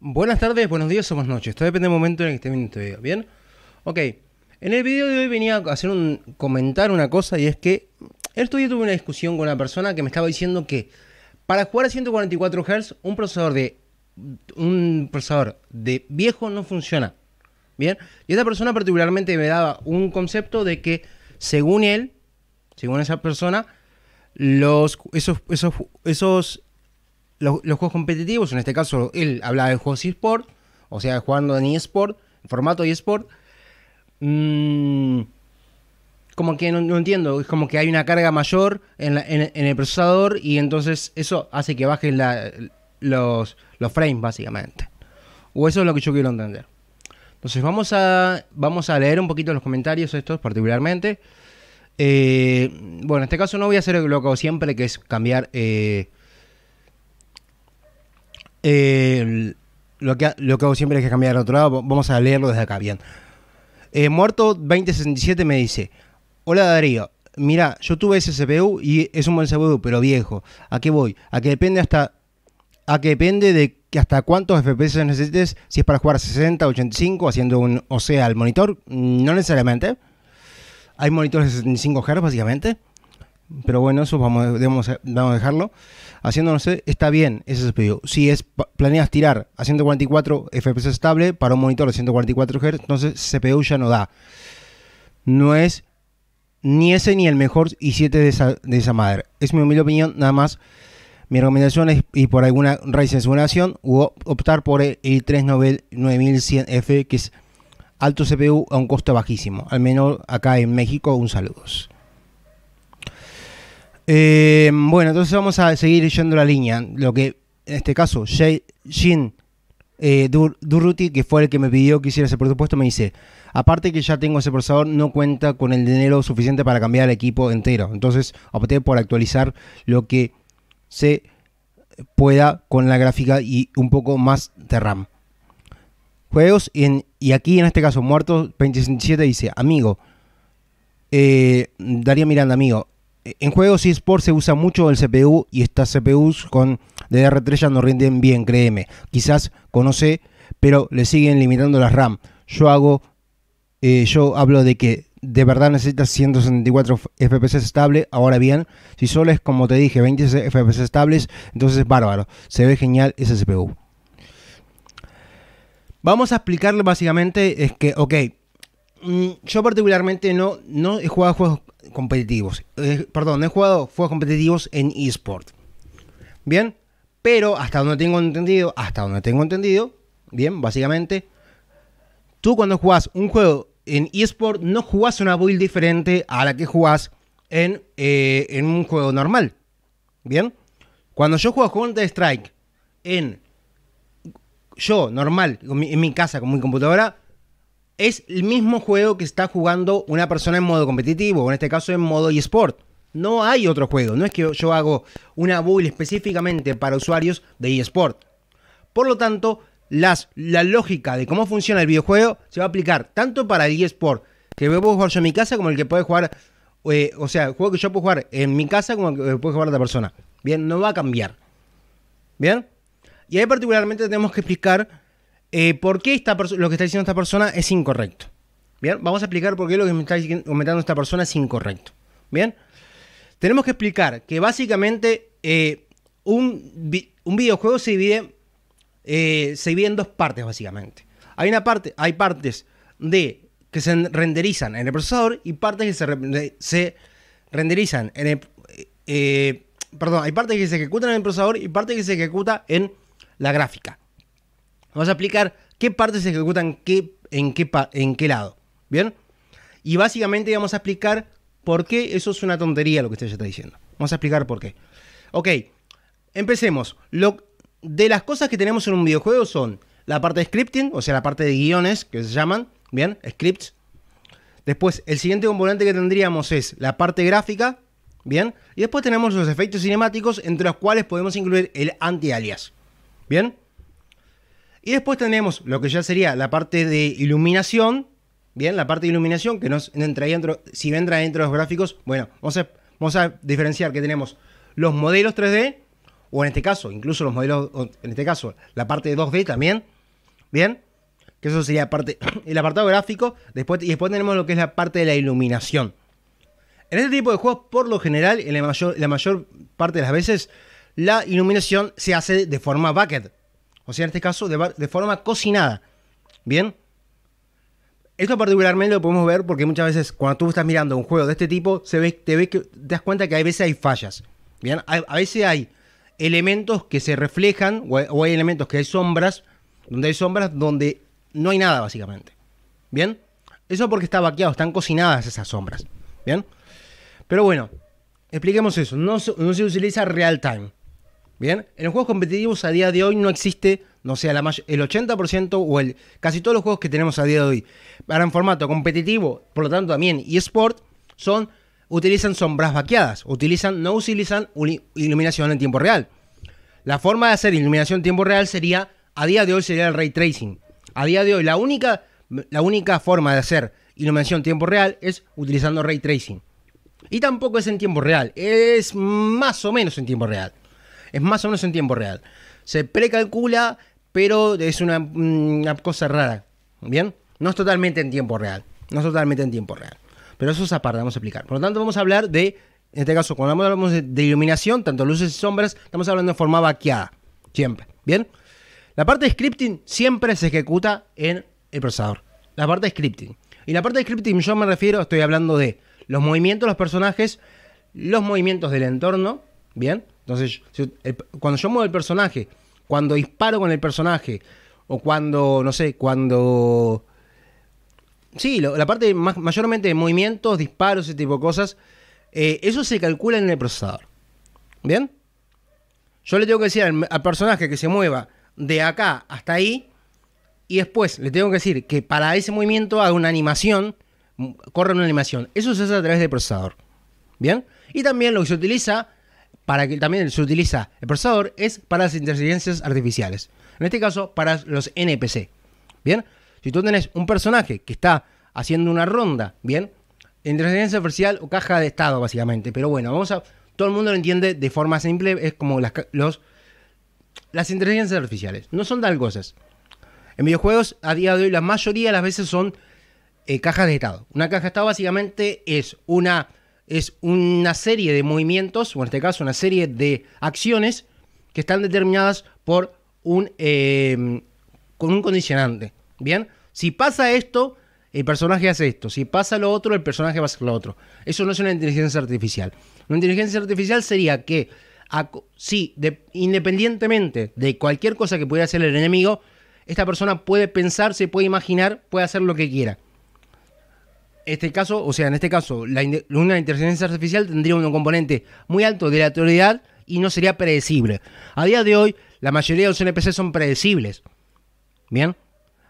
Buenas tardes, buenos días somos buenas noches. Todo depende del momento en el que esté viendo este video, ¿bien? Ok. En el video de hoy venía a hacer un comentar una cosa y es que esto día tuve una discusión con una persona que me estaba diciendo que para jugar a 144 Hz un procesador de un procesador de viejo no funciona. ¿Bien? Y esta persona particularmente me daba un concepto de que según él, según esa persona, los esos esos esos los, juegos competitivos, en este caso él hablaba de juegos eSport, o sea, jugando en eSport, formato eSport. Mm, como que no, entiendo, es como que hay una carga mayor en, el procesador y entonces eso hace que bajen los, frames, básicamente. O eso es lo que yo quiero entender. Entonces vamos a, vamos a leer un poquito los comentarios estos particularmente. Eh, bueno, en este caso no voy a hacer lo que hago siempre, que es cambiar eh, eh, lo, que, lo que hago siempre es que cambiar al otro lado. Vamos a leerlo desde acá, bien. Eh, muerto 2067 me dice: Hola Darío, mira, yo tuve ese CPU y es un buen CPU, pero viejo. ¿A qué voy? A que depende hasta. A que depende de que hasta cuántos FPS necesites, si es para jugar 60, 85, haciendo un o sea al monitor, no necesariamente. Hay monitores de 65 Hz básicamente. Pero bueno, eso vamos, vamos a dejarlo. Haciendo, no sé, está bien, ese CPU, Si es, planeas tirar a 144 FPS estable para un monitor de 144 Hz, entonces CPU ya no da. No es ni ese ni el mejor i7 de esa, madre. Es mi humilde opinión, nada más. Mi recomendación es ir por alguna Ryzen su nación optar por el i f que es alto CPU a un costo bajísimo. Al menos acá en México, un saludos. Eh, bueno, entonces vamos a seguir yendo la línea. Lo que, en este caso, Jay, Jin eh, Durruti, que fue el que me pidió que hiciera ese presupuesto, me dice, aparte que ya tengo ese procesador, no cuenta con el dinero suficiente para cambiar el equipo entero. Entonces opté por actualizar lo que se pueda con la gráfica y un poco más de RAM. Juegos, y aquí en este caso, Muertos 27 dice, amigo, eh, Darío Miranda, amigo, en juegos y eSports se usa mucho el CPU y estas CPUs con DDR3 ya no rinden bien, créeme. Quizás conoce, pero le siguen limitando la RAM. Yo hago, eh, yo hablo de que de verdad necesitas 164 FPS estable. Ahora bien, si solo es como te dije, 20 FPS estables, entonces es bárbaro. Se ve genial ese CPU. Vamos a explicarle básicamente es que, ok, mm, yo particularmente no, no he jugado juegos competitivos. Eh, perdón, he jugado juegos competitivos en eSport. Bien, pero hasta donde tengo entendido, hasta donde tengo entendido, bien, básicamente, tú cuando jugás un juego en eSport no jugás una build diferente a la que jugás en, eh, en un juego normal. Bien, cuando yo juego Counter Strike en yo normal, en mi casa con mi computadora, es el mismo juego que está jugando una persona en modo competitivo, o en este caso en modo eSport. No hay otro juego, no es que yo hago una build específicamente para usuarios de eSport. Por lo tanto, la lógica de cómo funciona el videojuego se va a aplicar tanto para el eSport, que puedo jugar yo en mi casa, como el que puede jugar, eh, o sea, el juego que yo puedo jugar en mi casa, como el que puede jugar otra persona. Bien, no va a cambiar. Bien. Y ahí particularmente tenemos que explicar eh, por qué lo que está diciendo esta persona es incorrecto. Bien, vamos a explicar por qué lo que me está comentando esta persona es incorrecto. Bien, tenemos que explicar que básicamente eh, un, videojuego se divide, eh, se divide en dos partes, básicamente. Hay, una parte, hay partes de que se renderizan en el procesador y partes que se, renderizan en perdón, hay partes que se ejecutan en el procesador y partes que se ejecuta en la gráfica. Vamos a explicar qué partes se ejecutan qué, en, qué en qué lado. ¿Bien? Y básicamente vamos a explicar por qué eso es una tontería lo que usted ya está diciendo. Vamos a explicar por qué. Ok, empecemos. Lo, de las cosas que tenemos en un videojuego son la parte de scripting, o sea, la parte de guiones que se llaman, ¿bien? Scripts. Después, el siguiente componente que tendríamos es la parte gráfica, ¿bien? Y después tenemos los efectos cinemáticos, entre los cuales podemos incluir el anti-alias, ¿bien? Y después tenemos lo que ya sería la parte de iluminación. Bien, la parte de iluminación que nos entra dentro, si entra dentro de los gráficos, bueno, vamos a, vamos a diferenciar que tenemos los modelos 3D, o en este caso, incluso los modelos, en este caso, la parte de 2D también. Bien, que eso sería parte, el apartado gráfico. Después, y después tenemos lo que es la parte de la iluminación. En este tipo de juegos, por lo general, en la mayor, la mayor parte de las veces, la iluminación se hace de forma bucket. O sea, en este caso, de, forma cocinada. ¿Bien? Esto particularmente lo podemos ver porque muchas veces cuando tú estás mirando un juego de este tipo, se te, que, das cuenta que a veces hay fallas. ¿Bien? A, veces hay elementos que se reflejan o hay, elementos que hay sombras, donde hay sombras donde no hay nada básicamente. ¿Bien? Eso porque está vaqueado, están cocinadas esas sombras. ¿Bien? Pero bueno, expliquemos eso. no se utiliza real time. Bien, en los juegos competitivos a día de hoy no existe, no sea la el 80% o el casi todos los juegos que tenemos a día de hoy para en formato competitivo, por lo tanto también eSport son utilizan sombras vaqueadas, utilizan no utilizan iluminación en tiempo real. La forma de hacer iluminación en tiempo real sería a día de hoy sería el ray tracing. A día de hoy la única la única forma de hacer iluminación en tiempo real es utilizando ray tracing. Y tampoco es en tiempo real, es más o menos en tiempo real. Es más o menos en tiempo real. Se precalcula, pero es mm, una, cosa rara. ¿Bien? No es totalmente en tiempo real. No es totalmente en tiempo real. Pero eso es aparte, vamos a explicar. Por lo tanto, vamos a hablar de, en este caso, cuando hablamos de, iluminación, tanto luces y sombras, estamos hablando de forma vaqueada. Siempre. ¿Bien? La parte de scripting siempre se ejecuta en el procesador. La parte de scripting. Y la parte de scripting yo me refiero, estoy hablando de los movimientos de los personajes, los movimientos del entorno, ¿bien? Entonces, cuando yo muevo el personaje, cuando disparo con el personaje, o cuando, no sé, cuando... Sí, la parte mayormente de movimientos, disparos, ese tipo de cosas, eh, eso se calcula en el procesador. ¿Bien? Yo le tengo que decir al, al personaje que se mueva de acá hasta ahí, y después le tengo que decir que para ese movimiento haga una animación, corre una animación. Eso se hace a través del procesador. ¿Bien? Y también lo que se utiliza para que también se utiliza el procesador es para las inteligencias artificiales. En este caso, para los NPC. Bien, si tú tenés un personaje que está haciendo una ronda, bien, inteligencia artificial o caja de estado, básicamente. Pero bueno, vamos a. Todo el mundo lo entiende de forma simple, es como las, los, las inteligencias artificiales. No son tal cosas. En videojuegos, a día de hoy, la mayoría de las veces son eh, cajas de estado. Una caja de estado básicamente es una es una serie de movimientos, o en este caso una serie de acciones que están determinadas por un, eh, con un condicionante. Bien, si pasa esto, el personaje hace esto. Si pasa lo otro, el personaje va a hacer lo otro. Eso no es una inteligencia artificial. Una inteligencia artificial sería que, si independientemente de cualquier cosa que pueda hacer el enemigo, esta persona puede pensar, se puede imaginar, puede hacer lo que quiera este caso, o sea, en este caso, la una inteligencia artificial tendría un componente muy alto de la aleatoriedad y no sería predecible. A día de hoy, la mayoría de los NPC son predecibles. ¿Bien?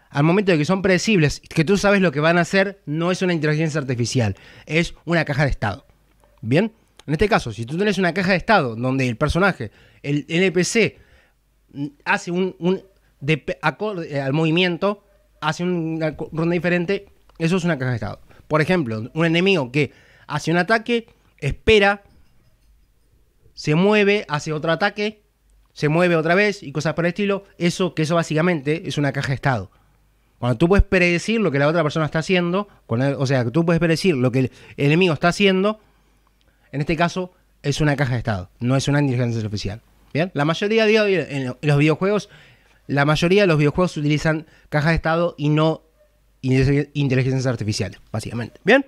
Al momento de que son predecibles, que tú sabes lo que van a hacer, no es una inteligencia artificial, es una caja de estado. ¿Bien? En este caso, si tú tienes una caja de estado donde el personaje, el NPC, mm, hace un, acorde eh, al movimiento, hace una ronda diferente, eso es una caja de estado. Por ejemplo, un enemigo que hace un ataque, espera, se mueve, hace otro ataque, se mueve otra vez y cosas por el estilo. Eso que eso básicamente es una caja de estado. Cuando tú puedes predecir lo que la otra persona está haciendo, o sea, tú puedes predecir lo que el enemigo está haciendo, en este caso es una caja de estado, no es una inteligencia artificial. ¿Bien? La mayoría de los videojuegos, la mayoría de los videojuegos utilizan cajas de estado y no inteligencias artificiales, básicamente. ¿Bien?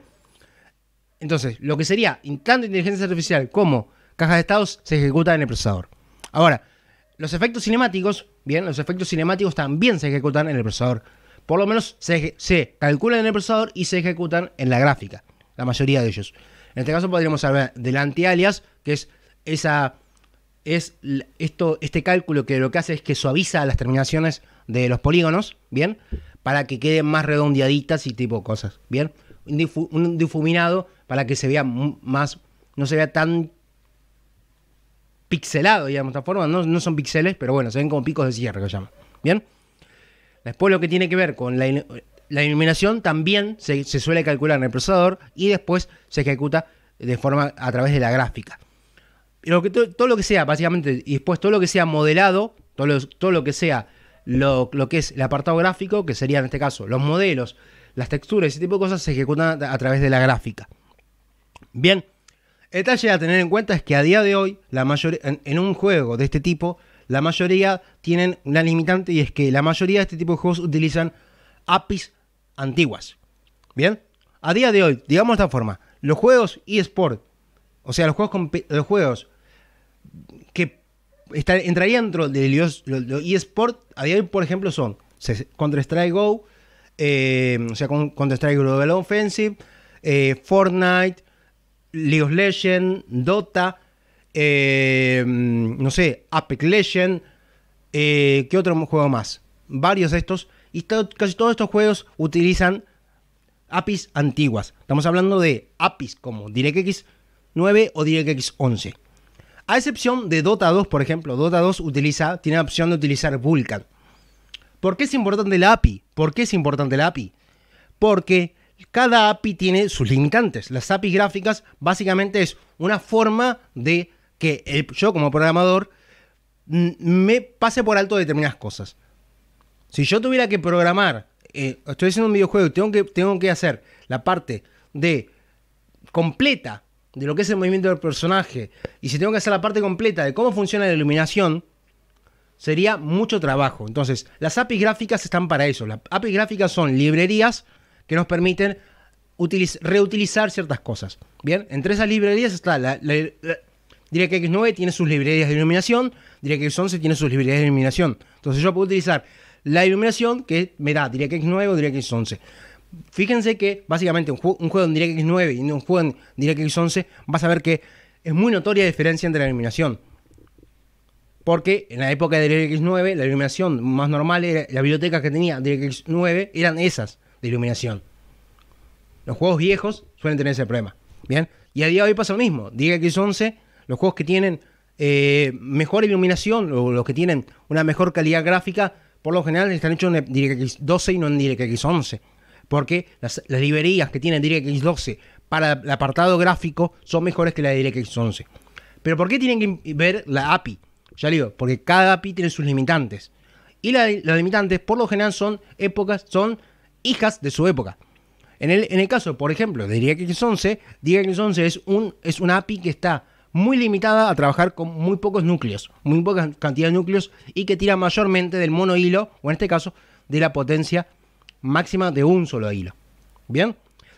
Entonces, lo que sería tanto inteligencia artificial como cajas de estados se ejecuta en el procesador. Ahora, los efectos cinemáticos, bien, los efectos cinemáticos también se ejecutan en el procesador. Por lo menos se, se calculan en el procesador y se ejecutan en la gráfica, la mayoría de ellos. En este caso podríamos hablar del anti-alias, que es esa es esto, este cálculo que lo que hace es que suaviza las terminaciones de los polígonos, ¿bien? para que queden más redondeaditas y tipo cosas. ¿Bien? Un, difuminado para que se vea más, no se vea tan pixelado, digamos, de esta forma. No, no son píxeles, pero bueno, se ven como picos de cierre que se llama. ¿Bien? Después lo que tiene que ver con la, iluminación también se, suele calcular en el procesador y después se ejecuta de forma a través de la gráfica. Pero que todo lo que sea, básicamente, y después todo lo que sea modelado, todo todo lo que sea lo, que es el apartado gráfico, que sería en este caso los modelos, las texturas, ese tipo de cosas se ejecutan a través de la gráfica. Bien, el detalle a tener en cuenta es que a día de hoy, la en, un juego de este tipo, la mayoría tienen una limitante y es que la mayoría de este tipo de juegos utilizan APIs antiguas. Bien, a día de hoy, digamos de esta forma, los juegos eSport, o sea, los juegos, los juegos Está, entraría dentro de los, eSports. A por ejemplo, son Counter-Strike Go, eh, o sea, Counter-Strike Global Offensive, eh, Fortnite, League of Legends, Dota, eh, no sé, Apex Legends, ¿qué otro juego más? Varios de estos. Y casi todos estos juegos utilizan APIs antiguas. Estamos hablando de APIs como DirectX 9 o DirectX 11. A excepción de Dota 2, por ejemplo. Dota 2 utiliza, tiene la opción de utilizar Vulkan. ¿Por qué es importante la API? ¿Por qué es importante la API? Porque cada API tiene sus limitantes. Las APIs gráficas básicamente es una forma de que yo como programador mm, me pase por alto determinadas cosas. Si yo tuviera que programar, eh, estoy haciendo un videojuego tengo que, tengo que hacer la parte de completa de lo que es el movimiento del personaje, y si tengo que hacer la parte completa de cómo funciona la iluminación, sería mucho trabajo. Entonces, las APIs gráficas están para eso. Las APIs gráficas son librerías que nos permiten reutilizar ciertas cosas. Bien, entre esas librerías está la, la DirectX 9 tiene sus librerías de iluminación, Diría DirectX 11 tiene sus librerías de iluminación. Entonces yo puedo utilizar la iluminación que me da Diría DirectX 9 o DirectX 11. Fíjense que básicamente un, juego, en DirectX 9 y un juego en DirectX 11 vas a ver que es muy notoria la diferencia entre la iluminación. Porque en la época de DirectX 9 la iluminación más normal era la biblioteca que tenía DirectX 9 eran esas de iluminación. Los juegos viejos suelen tener ese problema. Bien, y a día de hoy pasa lo mismo. DirectX 11, los juegos que tienen eh, mejor iluminación o los que tienen una mejor calidad gráfica, por lo general están hechos en DirectX 12 y no en DirectX 11 porque las, librerías que tienen DirectX 12 para el apartado gráfico son mejores que la de DirectX 11. Pero ¿por qué tienen que ver la API? Ya digo, porque cada API tiene sus limitantes. Y las limitantes, por lo general, son épocas, son hijas de su época. En el, en el caso, por ejemplo, de DirectX 11, DirectX 11 es, un, es una API que está muy limitada a trabajar con muy pocos núcleos, muy poca cantidad de núcleos y que tira mayormente del mono hilo, o en este caso, de la potencia máxima de un solo hilo. Bien,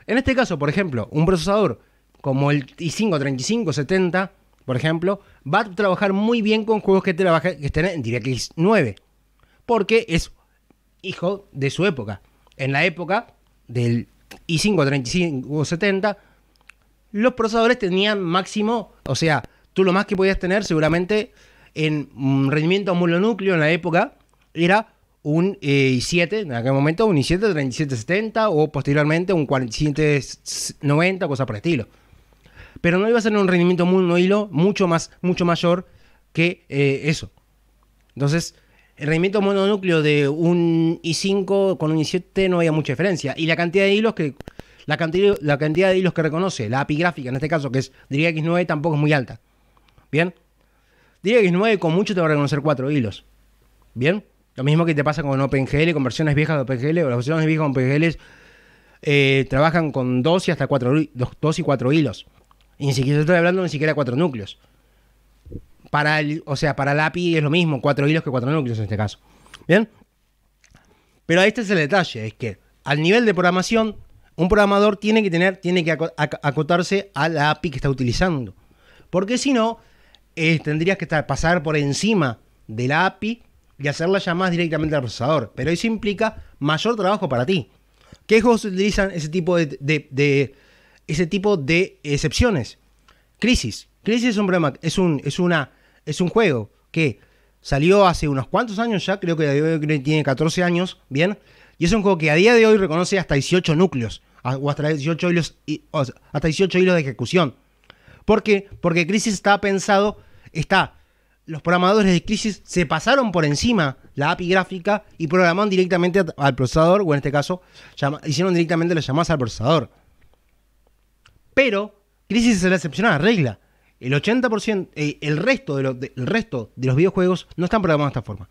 en este caso, por ejemplo, un procesador como el i5 3570, por ejemplo, va a trabajar muy bien con juegos que, trabaja, estén en DirectX 9, porque es hijo de su época. En la época del i5 3570, los procesadores tenían máximo, o sea, tú lo más que podías tener seguramente en rendimiento núcleo en la época era un eh, i7, en aquel momento un i7 3770 o posteriormente un 4790, cosa por el estilo. Pero no iba a ser un rendimiento mono hilo, mucho más, mucho mayor que eh, eso. Entonces, el rendimiento mononúcleo de un i5 con un i7 no había mucha diferencia. Y la cantidad de hilos que. La cantidad, la cantidad de hilos que reconoce, la API gráfica en este caso, que es x 9, tampoco es muy alta. Bien. x 9 con mucho te va a reconocer 4 hilos. Bien. Lo mismo que te pasa con OpenGL, con versiones viejas de OpenGL, o las versiones viejas de OpenGL eh, trabajan con 2 y hasta 4, y hilos. Y ni siquiera estoy hablando ni siquiera cuatro núcleos. Para o sea, para la API es lo mismo, cuatro hilos que cuatro núcleos en este caso. ¿Bien? Pero este es el detalle, es que al nivel de programación, un programador tiene que tener, tiene que acotarse a la API que está utilizando. Porque si no, eh, tendrías que pasar por encima de la API y hacer las llamadas directamente al procesador. Pero eso implica mayor trabajo para ti. ¿Qué juegos utilizan ese tipo de, ese tipo de excepciones? Crisis. Crisis es un es un, una, es un juego que salió hace unos cuantos años ya, creo que tiene 14 años, bien, y es un juego que a día de hoy reconoce hasta 18 núcleos, o hasta 18 hilos, hasta 18 hilos de ejecución. ¿Por qué? Porque Crisis está pensado, está los programadores de crisis se pasaron por encima la API gráfica y programaron directamente al procesador, o en este caso, hicieron directamente las llamadas al procesador. Pero Crisis es la excepción a la regla. El 80%, eh, el, resto de, los videojuegos no están programados de esta forma.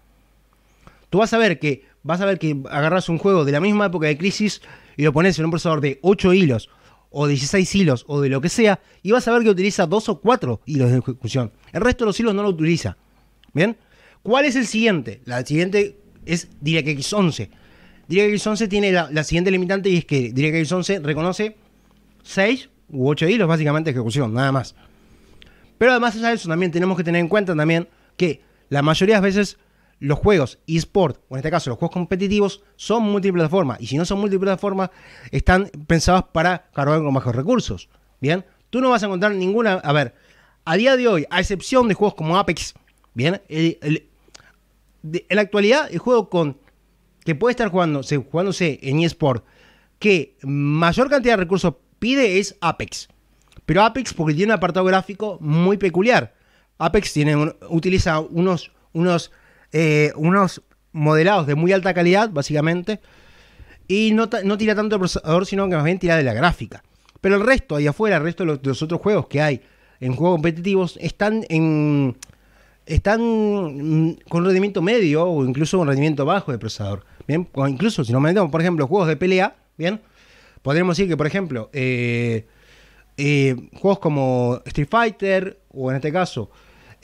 Tú vas a ver que vas a ver que agarras un juego de la misma época de Crisis y lo pones en un procesador de 8 hilos o 16 hilos o de lo que sea, y vas a ver que utiliza dos o cuatro hilos de ejecución. El resto de los hilos no lo utiliza. ¿Bien? ¿Cuál es el siguiente? La siguiente es DirectX 11. DirectX 11 tiene la, siguiente limitante y es que DirectX 11 reconoce 6 u 8 hilos básicamente de ejecución, nada más. Pero además de eso también tenemos que tener en cuenta también que la mayoría de las veces los juegos eSport, o en este caso los juegos competitivos, son multiplataformas. Y si no son multiplataformas, están pensados para cargar con bajos recursos. Bien, tú no vas a encontrar ninguna. A ver, a día de hoy, a excepción de juegos como Apex, bien, en la actualidad, el juego con que puede estar jugándose, jugándose en eSport que mayor cantidad de recursos pide es Apex. Pero Apex, porque tiene un apartado gráfico muy peculiar. Apex tiene, utiliza unos, unos eh, unos modelados de muy alta calidad, básicamente, y no, tira tanto el procesador, sino que más bien tira de la gráfica. Pero el resto, ahí afuera, el resto de los, otros juegos que hay en juegos competitivos, están en están mm, con rendimiento medio o incluso con rendimiento bajo de procesador. Bien, incluso si nos metemos, por ejemplo, juegos de pelea, bien, podríamos decir que, por ejemplo, eh, eh, juegos como Street Fighter, o en este caso,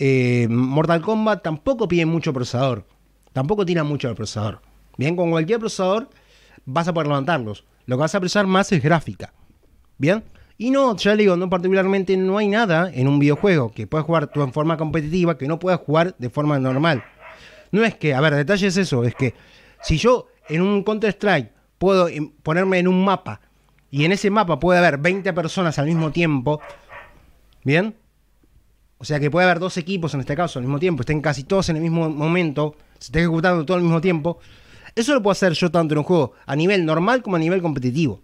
eh, Mortal Kombat tampoco pide mucho procesador. Tampoco tiene mucho el procesador. Bien, con cualquier procesador vas a poder levantarlos. Lo que vas a precisar más es gráfica. Bien. Y no, ya le digo, no particularmente no hay nada en un videojuego que puedas jugar tú en forma competitiva que no puedas jugar de forma normal. No es que, a ver, detalle es eso, es que si yo en un Counter Strike puedo ponerme en un mapa y en ese mapa puede haber 20 personas al mismo tiempo, ¿bien? O sea que puede haber dos equipos en este caso al mismo tiempo, estén casi todos en el mismo momento, se estén ejecutando todo al mismo tiempo. Eso lo puedo hacer yo tanto en un juego a nivel normal como a nivel competitivo.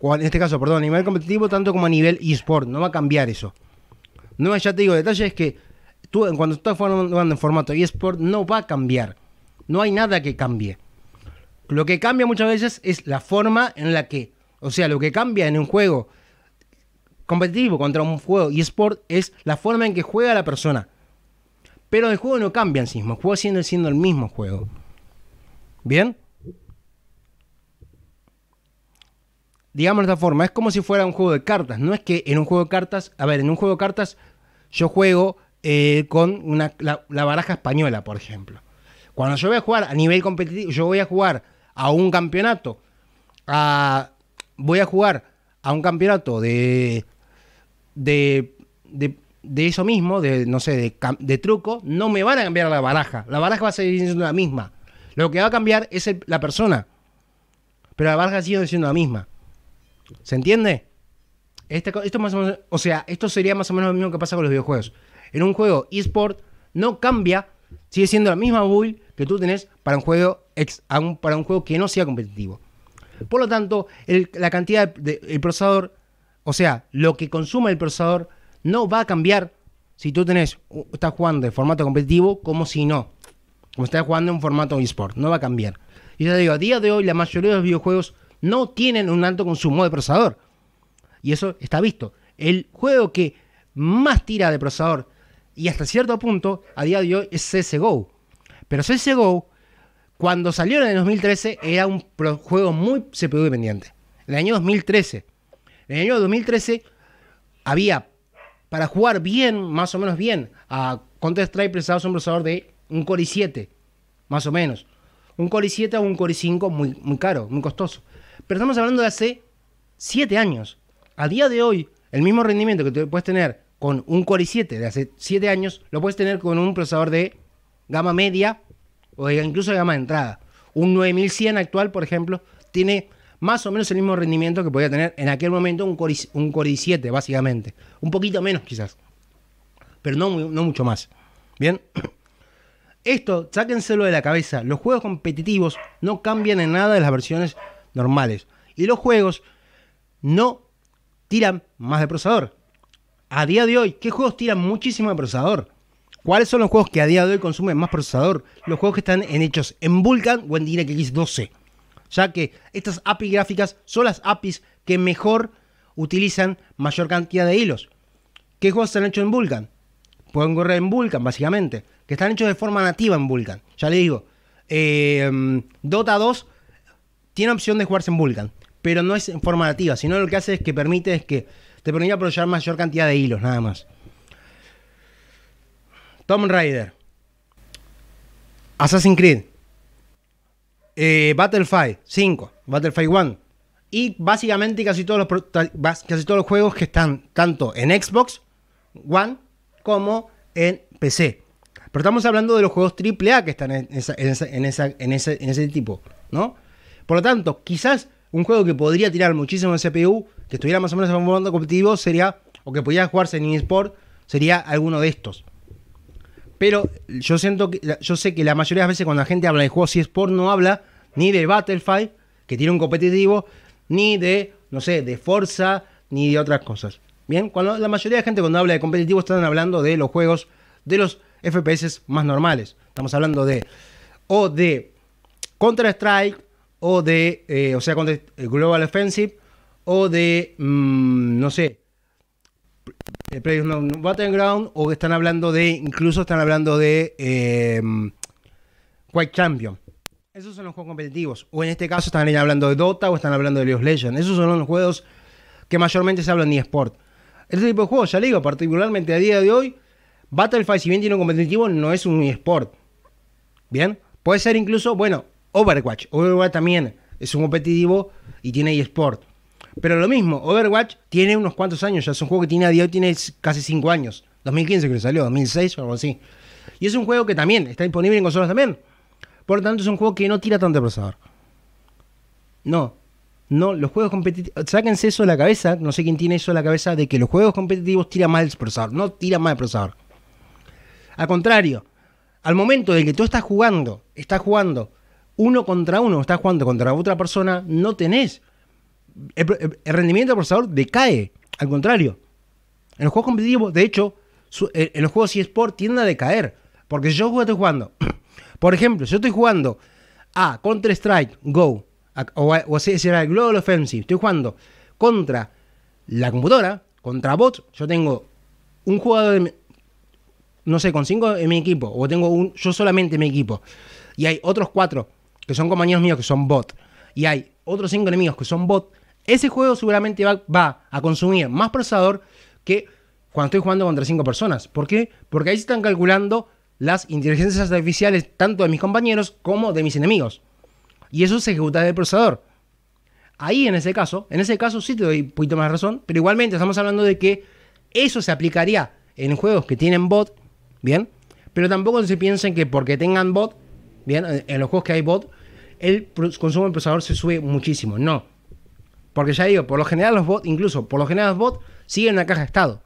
en este caso, perdón, a nivel competitivo tanto como a nivel eSport. No va a cambiar eso. No, ya te digo, el detalle es que tú, cuando estás jugando en formato eSport no va a cambiar. No hay nada que cambie. Lo que cambia muchas veces es la forma en la que, o sea, lo que cambia en un juego competitivo contra un juego y sport es la forma en que juega la persona. Pero el juego no cambia en sí mismo, el juego sigue siendo el mismo juego. ¿Bien? Digamos de esta forma, es como si fuera un juego de cartas. No es que en un juego de cartas, a ver, en un juego de cartas yo juego eh, con una, la, la, baraja española, por ejemplo. Cuando yo voy a jugar a nivel competitivo, yo voy a jugar a un campeonato, a, voy a jugar a un campeonato de de, eso mismo, de, no sé, de, de, truco, no me van a cambiar la baraja. La baraja va a seguir siendo la misma. Lo que va a cambiar es la persona. Pero la baraja sigue siendo la misma. ¿Se entiende? esto más o, sea, esto sería más o menos lo mismo que pasa con los videojuegos. En un juego eSport no cambia, sigue siendo la misma build que tú tenés para un juego, ex, para un juego que no sea competitivo. Por lo tanto, la cantidad de el procesador o sea, lo que consume el procesador no va a cambiar si tú tenés, estás jugando en formato competitivo como si no. Como estás jugando en formato eSport, no va a cambiar. Y ya te digo, a día de hoy la mayoría de los videojuegos no tienen un alto consumo de procesador. Y eso está visto. El juego que más tira de procesador y hasta cierto punto, a día de hoy, es CSGO. Pero CSGO, cuando salió en el 2013, era un juego muy CPU dependiente. En el año 2013. En el año 2013 había, para jugar bien, más o menos bien, a Counter-Strike precisaba un procesador de un Core i7, más o menos. Un Core i7 o un Core i5 muy, muy caro, muy costoso. Pero estamos hablando de hace 7 años. A día de hoy, el mismo rendimiento que puedes tener con un Core i7 de hace 7 años, lo puedes tener con un procesador de gama media o incluso de gama de entrada. Un 9100 actual, por ejemplo, tiene más o menos el mismo rendimiento que podía tener en aquel momento un Core, i7, básicamente. Un poquito menos quizás, pero no, mucho más. Bien. Esto, sáquenselo de la cabeza. Los juegos competitivos no cambian en nada de las versiones normales. Y los juegos no tiran más de procesador. A día de hoy, ¿qué juegos tiran muchísimo de procesador? ¿Cuáles son los juegos que a día de hoy consumen más procesador? Los juegos que están hechos en Vulkan o en DirectX 12 ya que estas API gráficas son las APIs que mejor utilizan mayor cantidad de hilos. ¿Qué juegos están hechos en Vulkan? Pueden correr en Vulkan, básicamente. Que están hechos de forma nativa en Vulkan. Ya le digo, em, Dota 2 tiene opción de jugarse en Vulkan, pero no es en forma nativa, sino lo que hace es que permite es que te permite aprovechar mayor cantidad de hilos, nada más. Tomb Raider. Assassin's Creed eh, Battlefield 5, Battlefield 1. Y básicamente casi todos, los, juegos que están tanto en Xbox One como en PC. Pero estamos hablando de los juegos AAA que están en, ese, tipo, ¿no? Por lo tanto, quizás un juego que podría tirar muchísimo en CPU, que estuviera más o menos en un mundo competitivo, sería, o que pudiera jugarse en eSport, sería alguno de estos. Pero yo siento que, yo sé que la mayoría de las veces cuando la gente habla de juegos eSport no habla ni de Battlefield, que tiene un competitivo, ni de, no sé, de Forza, ni de otras cosas. Bien, cuando la mayoría de gente cuando habla de competitivo están hablando de los juegos, de los FPS más normales. Estamos hablando de o de Counter-Strike, o de, eh, o sea, contra eh, Global Offensive, o de, mm, no sé, eh, Battleground, o están hablando de, incluso están hablando de White Champion. Esos son los juegos competitivos. O en este caso están hablando de Dota o están hablando de League of Legends. Esos son los juegos que mayormente se hablan de eSport. Este tipo de juegos, ya le digo, particularmente a día de hoy, Battlefield, si bien tiene un competitivo, no es un eSport. ¿Bien? Puede ser incluso, bueno, Overwatch. Overwatch también es un competitivo y tiene eSport. Pero lo mismo, Overwatch tiene unos cuantos años ya. Es un juego que tiene a día de hoy tiene casi 5 años. 2015 creo que salió, 2006 o algo así. Y es un juego que también está disponible en consolas también. Por lo tanto, es un juego que no tira tanto procesador. No. No, los juegos competitivos. Sáquense eso de la cabeza. No sé quién tiene eso de la cabeza de que los juegos competitivos tiran más el procesador. No tiran más el procesador. Al contrario, al momento de que tú estás jugando, estás jugando uno contra uno, estás jugando contra otra persona, no tenés. El, rendimiento del procesador decae. Al contrario. En los juegos competitivos, de hecho, eh, en los juegos eSport tiende a decaer. Porque si yo estoy jugando Por ejemplo, yo estoy jugando a Counter-Strike Go o, así era el Global Offensive, estoy jugando contra la computadora, contra bots. Yo tengo un jugador, de no sé, con cinco en mi equipo, o tengo un, yo solamente en mi equipo, y hay otros cuatro que son compañeros míos que son bots, y hay otros cinco enemigos que son bots. Ese juego seguramente va, va a consumir más procesador que cuando estoy jugando contra cinco personas. ¿Por qué? Porque ahí se están calculando las inteligencias artificiales tanto de mis compañeros como de mis enemigos. Y eso se ejecuta desde el procesador. Ahí en ese caso, en ese caso sí te doy un poquito más razón, pero igualmente estamos hablando de que eso se aplicaría en juegos que tienen bot, ¿bien? Pero tampoco se piensen que porque tengan bot, ¿bien? En los juegos que hay bot, el consumo del procesador se sube muchísimo, no. Porque ya digo, por lo general los bots, incluso por lo general los bots, siguen la caja de estado.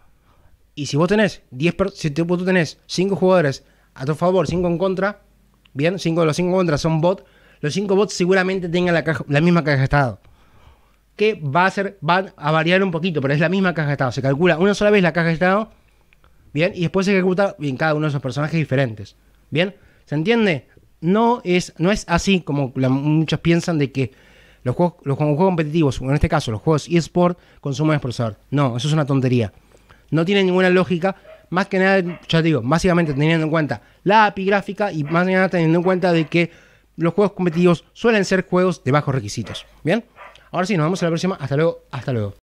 Y si vos tenés 10, si tú tenés 5 jugadores a tu favor, 5 en contra. Bien, cinco, de los 5 contra son bots. Los 5 bots seguramente tengan la, caja, la misma caja de estado. Que va a ser, van a variar un poquito, pero es la misma caja de estado. Se calcula una sola vez la caja de estado. Bien, y después se ejecuta en cada uno de esos personajes diferentes. Bien, ¿se entiende? No es, no es así como muchos piensan de que los juegos, los juegos competitivos, en este caso los juegos eSport, consumen el procesador. No, eso es una tontería. No tiene ninguna lógica más que nada, ya te digo, básicamente teniendo en cuenta la API gráfica y más que nada teniendo en cuenta de que los juegos competitivos suelen ser juegos de bajos requisitos. Bien, ahora sí, nos vemos en la próxima. Hasta luego, hasta luego.